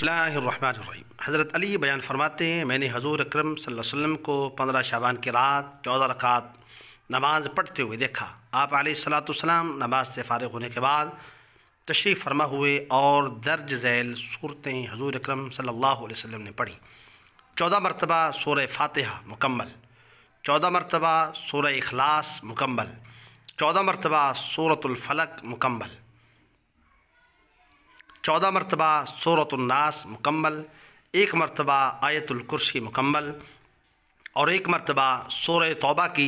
بسم اللہ الرحمن الرحیم حضرت علی بیان فرماتے ہیں میں نے حضور اکرم صلی اللہ علیہ وسلم کو پندرہ شعبان کے رات چودہ رکعت نماز پڑھتے ہوئے دیکھا آپ علیہ السّلاۃ السلام نماز سے فارغ ہونے کے بعد تشریف فرما ہوئے اور درج ذیل صورتیں حضور اکرم صلی اللہ علیہ وسلم نے پڑھی چودہ مرتبہ سورہ فاتحہ مکمل چودہ مرتبہ سورہ اخلاص مکمل چودہ مرتبہ سورت الفلق مکمل چودہ مرتبہ صورت الناس مکمل ایک مرتبہ آیت الکرسی مکمل اور ایک مرتبہ سورہ توبہ کی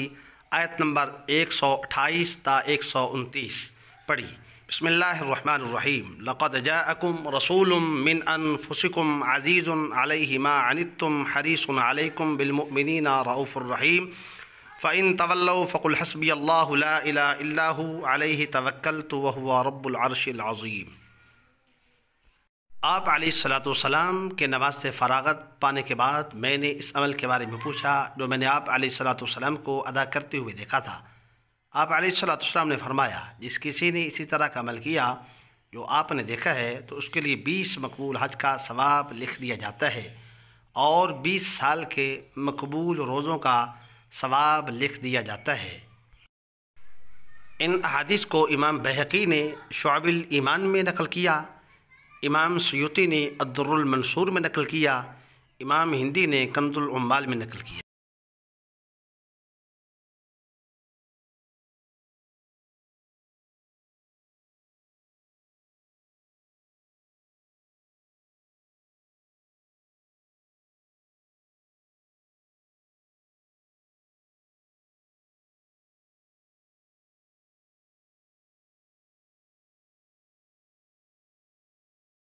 آیت نمبر ایک سو اٹھائیس تا ایک سو انتیس پڑھی بسم اللہ الرحمن الرحیم لقد جاءکم رسول من انفسکم عزیز علیہ ما عنتم حریص علیکم بالمؤمنین رعوف الرحیم فَإِن فَقُلْ حَسْبِيَ اللَّهُ لَا إِلَىٰ إِلَّا علیہ عَلَيْهِ تَوَكَّلْتُ وَهُوَ رَبُّ الْعَرْشِ الْعَظِيمِ آپ علیہ السلاۃ والسلام کے نواز سے فراغت پانے کے بعد میں نے اس عمل کے بارے میں پوچھا جو میں نے آپ علیہ السلاۃ والسلام کو ادا کرتے ہوئے دیکھا تھا آپ علیہ والسلام نے فرمایا جس کسی نے اسی طرح کا عمل کیا جو آپ نے دیکھا ہے تو اس کے لیے بیس مقبول حج کا ثواب لکھ دیا جاتا ہے اور بیس سال کے مقبول روزوں کا ثواب لکھ دیا جاتا ہے ان حادث کو امام بحقی نے شعب الایمان میں نقل کیا امام سیوتی نے الدر المنصور میں نقل کیا امام ہندی نے قند العمال میں نقل کیا